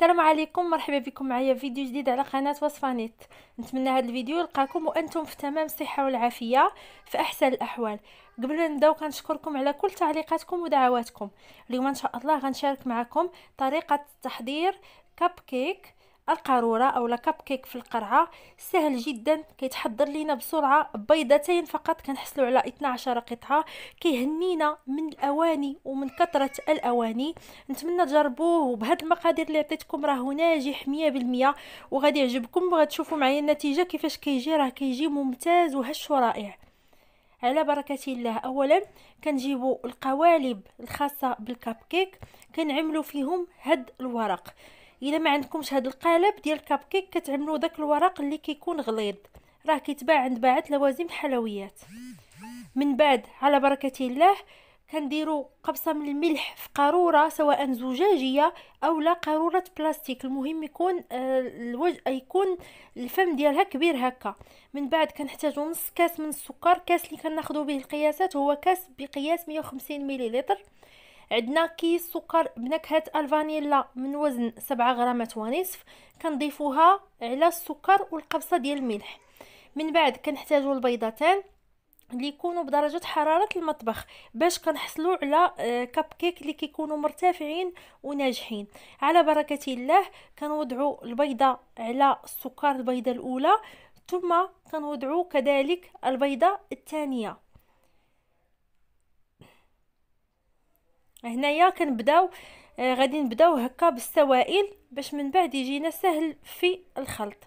السلام عليكم مرحبا بكم معايا في فيديو جديد على قناه وصفه نت نتمنى هذا الفيديو يلقاكم وانتم في تمام الصحه والعافيه في احسن الاحوال قبل ما نبداو كنشكركم على كل تعليقاتكم ودعواتكم اليوم ان شاء الله غنشارك معكم طريقه تحضير كاب كيك القاروره لا كاب كيك في القرعه سهل جدا كيتحضر لينا بسرعه بيضتين فقط كنحصلوا على 12 قطعه كيهنينا من الاواني ومن كثره الاواني نتمنى تجربوه وبهذه المقادير اللي عطيتكم راه ناجح 100% وغادي يعجبكم وغتشوفوا معايا النتيجه كيفاش كيجي راه كيجي ممتاز وهش رائع على بركة الله أولا كنجيبوا القوالب الخاصة بالكاب كيك كنعملوا فيهم هاد الورق الا ما عندكمش هاد القالب ديال كيك كتعملوا داك الورق اللي كيكون غليظ راه كيتباع عند باعة لوازم الحلويات من بعد على بركه الله كنديروا قبصه من الملح في قاروره سواء زجاجيه او لا قاروره بلاستيك المهم يكون آه، الوجه يكون الفم ديالها كبير هكا من بعد كنحتاجو نص كاس من السكر كاس اللي كناخذوا به القياسات هو كاس بقياس 150 مليلتر عندنا كيس سكر بنكهه الفانيلا من وزن 7 غرامات ونصف كنضيفوها على السكر والقبصه ديال الملح من بعد كنحتاجو البيضتان اللي يكونوا بدرجه حراره المطبخ باش كنحصلوا على كاب آه، كيك اللي كيكونوا مرتفعين وناجحين على بركه الله كنوضعوا البيضه على السكر البيضه الاولى ثم كنوضعوا كذلك البيضه الثانيه هنايا كنبداو آه، غادي نبداو هكا بالسوائل باش من بعد يجينا سهل في الخلط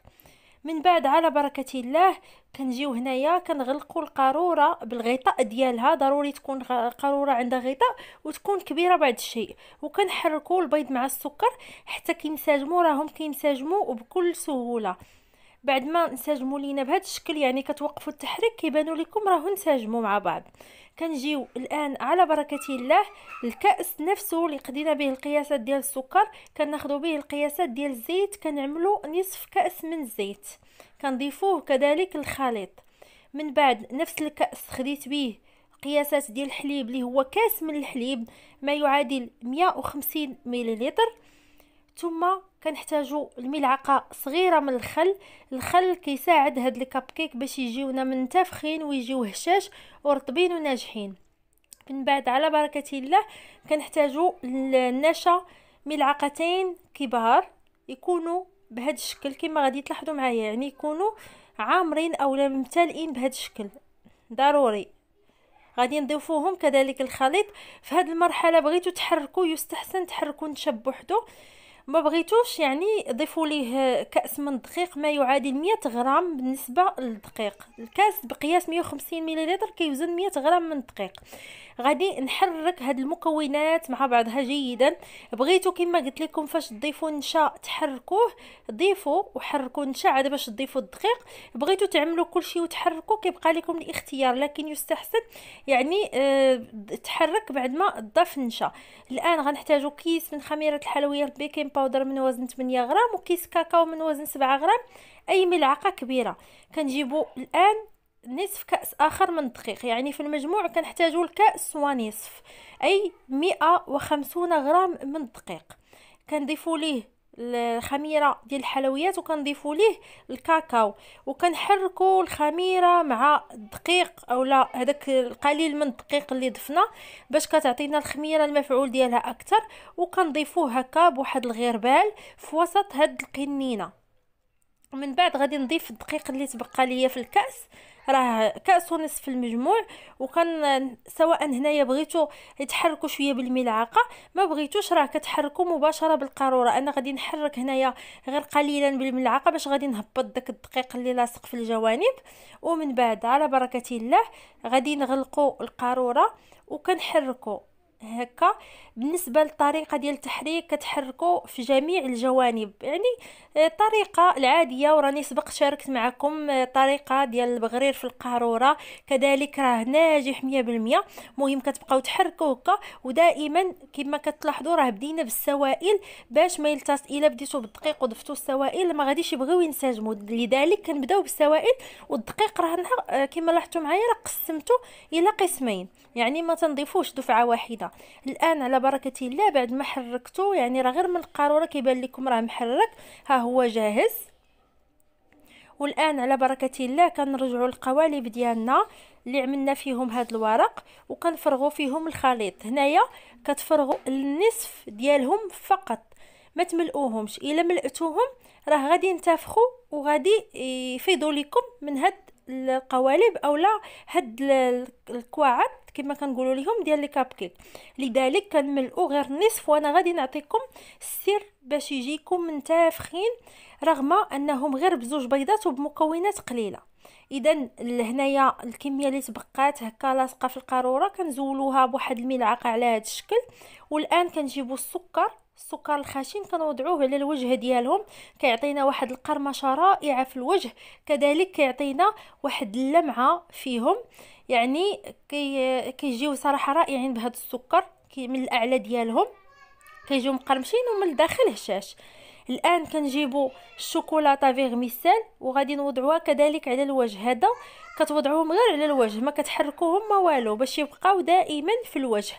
من بعد على بركه الله كنجيو هنايا كنغلقوا القاروره بالغطاء ديالها ضروري تكون قاروره عندها غطاء وتكون كبيره بعد الشيء وكنحركوا البيض مع السكر حتى كينسجموا راهم كينسجموا وبكل سهوله بعد ما انسجموا لينا بهذا الشكل يعني كتوقفوا التحريك كيبانوا لكم راهو انسجموا مع بعض كنجيو الان على بركه الله الكاس نفسه اللي قدينا به القياسات ديال السكر كناخذوا به القياسات ديال الزيت كنعملوا نصف كاس من الزيت كنضيفوه كذلك الخليط من بعد نفس الكاس خديت به قياسات ديال الحليب اللي هو كاس من الحليب ما يعادل 150 مليلتر ثم كنحتاجو الملعقه صغيره من الخل الخل كيساعد هاد الكابكيك باش يجيونا منتفخين ويجيو هشاش ورطبين وناجحين من بعد على بركه الله كنحتاجو النشا ملعقتين كبار يكونوا بهاد الشكل كما غادي تلاحظوا معايا يعني يكونوا عامرين اولا ممتلئين بهاد الشكل ضروري غادي نضيفوهم كذلك الخليط في هاد المرحله بغيتو تحركوا يستحسن تحركوا نشا بوحدو ما بغيتوش يعني ضيفوا ليه كاس من الدقيق ما يعادل 100 غرام بالنسبه للدقيق الكاس بقياس 150 مليلتر كيوزن 100 غرام من الدقيق غادي نحرك هاد المكونات مع بعضها جيدا بغيتو كما قلت لكم فاش تضيفوا النشا تحركوه ضيفوا وحركوا النشا عاد باش تضيفوا الدقيق بغيتو تعملوا كل شيء وتحركوا كيبقى لكم الاختيار لكن يستحسن يعني أه تحرك بعد ما تضاف النشا الان غنحتاجو كيس من خميره الحلويات بيكين باودر من وزن 8 غرام وكيس كاكاو من وزن 7 غرام اي ملعقه كبيره كنجيبو الان نصف كاس اخر من الدقيق يعني في المجموع كنحتاجو الكاس ونصف اي 150 غرام من الدقيق كنضيفو ليه الخميره ديال الحلويات وكنضيفوا ليه الكاكاو وكنحركوا الخميره مع الدقيق اولا هذاك القليل من الدقيق اللي ضفنا باش كتعطينا الخميره المفعول ديالها اكثر وكنضيفوه هكا بواحد الغربال في وسط هاد القنينه من بعد غادي نضيف الدقيق اللي تبقى ليا في الكاس راه كاس ونصف المجموع وكان سواء هنايا بغيتو يتحركوا شويه بالملعقه ما بغيتوش راه كتحركوا مباشره بالقاروره انا غادي نحرك هنايا غير قليلا بالملعقه باش غادي نهبط داك الدقيق اللي لاصق في الجوانب ومن بعد على بركه الله غادي نغلقوا القاروره وكنحركوا هكا بالنسبه للطريقه ديال التحريك كتحركوا في جميع الجوانب يعني آه، الطريقه العاديه وراني سبق شاركت معكم الطريقه آه، ديال البغرير في القاروره كذلك راه ناجح 100% مهم كتبقاو تحركوا هكا ودائما كما كتلاحظوا راه بدينا بالسوائل باش ما يلتصق الا بديتو بالدقيق وضفتوا السوائل ما غاديش يبغيو ينسجموا لذلك كنبداو بالسوائل والدقيق راه آه، كما لاحظتوا معايا راه قسمته الى قسمين يعني ما تنضيفوش دفعه واحده الان على بركه الله بعد ما حركته يعني راه غير من القاروره كيبان لكم راه محرك ها هو جاهز والان على بركه الله كنرجعوا للقوالب ديالنا اللي عملنا فيهم هاد الورق وكنفرغوا فيهم الخليط هنايا كتفرغوا النصف ديالهم فقط ما تملؤوهمش الا ملأتوهم راه غادي ينتفخوا وغادي يفيضوا لكم من هاد القوالب اولا هاد الكواعط كما كنقولوا لهم ديال لي كابكيك لذلك كنملؤوا غير نصف وانا غادي نعطيكم السر باش يجيكم منتفخين رغم انهم غير بزوج بيضات وبمكونات قليله اذا لهنايا الكميه اللي تبقات هكا لاصقه في القاروره كنزولوها بواحد الملعقه على هذا الشكل والان كنجيبوا السكر السكر الخشن كنوضعوه على الوجه ديالهم كيعطينا واحد القرمشه رائعه في الوجه كذلك كيعطينا واحد اللمعه فيهم يعني كي كيجيو صراحه رائعين بهذا السكر كي من الاعلى ديالهم كيجيو مقرمشين ومن الداخل هشاش الان كنجيبوا الشوكولاته فيغميسيل وغادي نوضعوها كذلك على الوجه هذا كتوضعوهم غير على الوجه ما كتحركوهم ما والو باش يبقاو دائما في الوجه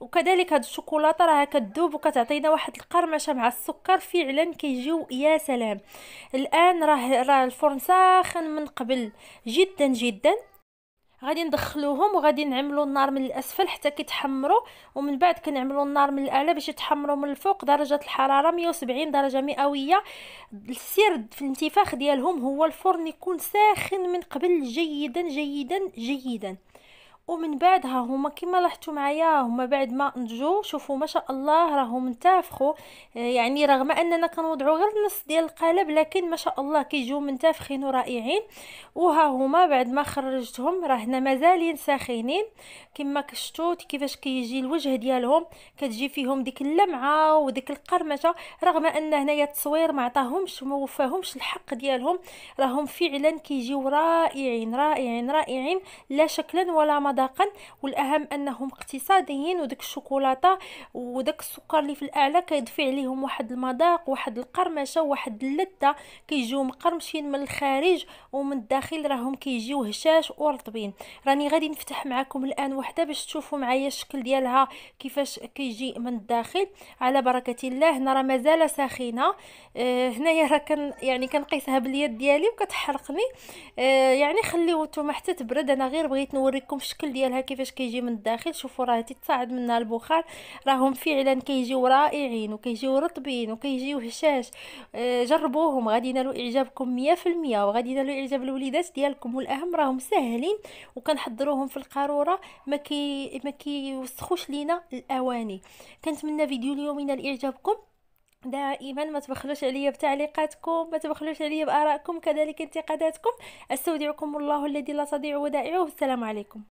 وكذلك هاد الشوكولاته راها كتذوب وكتعطينا واحد القرمشه مع السكر فعلا كيجيو يا سلام الان راه راه الفرن ساخن من قبل جدا جدا غادي ندخلوهم وغادي نعملو النار من الاسفل حتى كيتحمروا ومن بعد كنعملو النار من الاعلى باش يتحمروا من الفوق درجه الحراره 170 درجه مئويه السر في الانتفاخ ديالهم هو الفرن يكون ساخن من قبل جيدا جيدا جيدا ومن بعدها هما كما لاحظتوا معايا هما بعد ما نجو شوفوا ما شاء الله راهم منتفخوا آه، يعني رغم اننا كنوضعوا غير النص ديال القالب لكن ما شاء الله كيجيو منتفخين ورائعين وها هما بعد ما خرجتهم راه هنا مازالين ساخنين كما كشتو كيفاش كيجي الوجه ديالهم كتجي فيهم ديك اللمعه وديك القرمشه رغم ان هنايا التصوير ما عطاهمش وما وفاهمش الحق ديالهم راهم فعلا كيجيو رائعين رائعين رائعين لا شكلا ولا مدار مذاقا والاهم انهم اقتصاديين وداك الشوكولاته وداك السكر اللي في الاعلى كيضفي عليهم واحد المذاق واحد القرمشه واحد اللذه كيجيو مقرمشين من الخارج ومن الداخل راهم كيجيو هشاش ورطبين راني غادي نفتح معكم الان وحده باش تشوفوا معايا الشكل ديالها كيفاش كيجي من الداخل على بركه الله هنا راه مازال ساخنه اه هنايا راه كان يعني كنقيسها باليد ديالي وكتحرقني اه يعني خليو نتوما حتى تبرد انا غير بغيت نوريكم الشكل الشكل ديالها كيفاش كيجي من الداخل شوفوا راه تتصاعد منها البخار راهم فعلا كيجيو رائعين وكيجيو رطبين وكيجيو هشاش آه، جربوهم غادي ينالوا اعجابكم 100% وغادي ينالوا اعجاب الوليدات ديالكم والاهم راهم ساهلين وكنحضروهم في القاروره ما كي ما كيوسخوش لينا الاواني كنتمنى فيديو اليوم ينال اعجابكم دائما ما تبخلوش عليا بتعليقاتكم ما تبخلوش عليا بارائكم كذلك انتقاداتكم استودعكم الله الذي لا تضيع ودائعه والسلام عليكم